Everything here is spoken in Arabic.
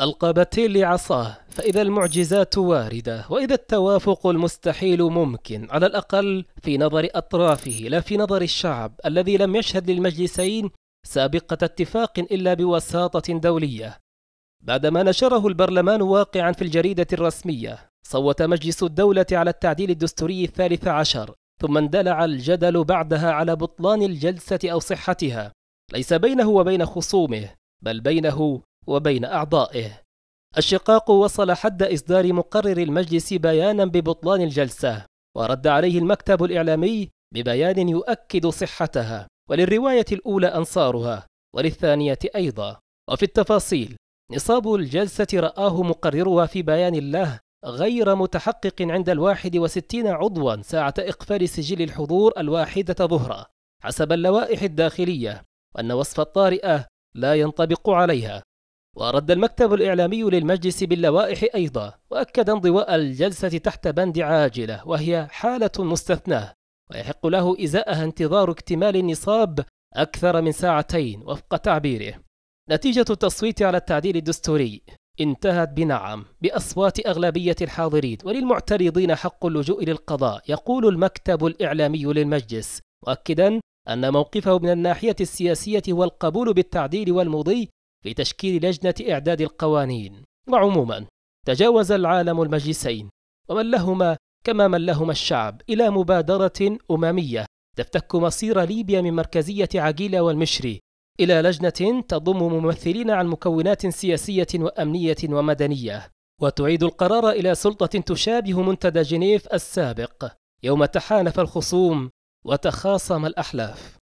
ألقى باتيلي عصاه فإذا المعجزات واردة وإذا التوافق المستحيل ممكن على الأقل في نظر أطرافه لا في نظر الشعب الذي لم يشهد للمجلسين سابقة اتفاق إلا بوساطة دولية بعدما نشره البرلمان واقعا في الجريدة الرسمية صوت مجلس الدولة على التعديل الدستوري الثالث عشر ثم اندلع الجدل بعدها على بطلان الجلسة أو صحتها ليس بينه وبين خصومه بل بينه وبين أعضائه الشقاق وصل حد إصدار مقرر المجلس بيانا ببطلان الجلسة ورد عليه المكتب الإعلامي ببيان يؤكد صحتها وللرواية الأولى أنصارها وللثانية أيضا وفي التفاصيل نصاب الجلسة رآه مقررها في بيان الله غير متحقق عند الواحد وستين عضوا ساعة إقفال سجل الحضور الواحدة ظهرا حسب اللوائح الداخلية وأن وصف الطارئة لا ينطبق عليها ورد المكتب الإعلامي للمجلس باللوائح أيضا وأكد انضواء الجلسة تحت بند عاجلة وهي حالة مستثناة ويحق له إزاءها انتظار اكتمال النصاب أكثر من ساعتين وفق تعبيره نتيجة التصويت على التعديل الدستوري انتهت بنعم بأصوات أغلبية الحاضرين وللمعترضين حق اللجوء للقضاء يقول المكتب الإعلامي للمجلس مؤكدا أن موقفه من الناحية السياسية هو القبول بالتعديل والمضي في تشكيل لجنة إعداد القوانين وعموما تجاوز العالم المجلسين ومن لهما كما من لهما الشعب إلى مبادرة أممية تفتك مصير ليبيا من مركزية عقيلة والمشري إلى لجنة تضم ممثلين عن مكونات سياسية وأمنية ومدنية وتعيد القرار إلى سلطة تشابه منتدى جنيف السابق يوم تحالف الخصوم وتخاصم الأحلاف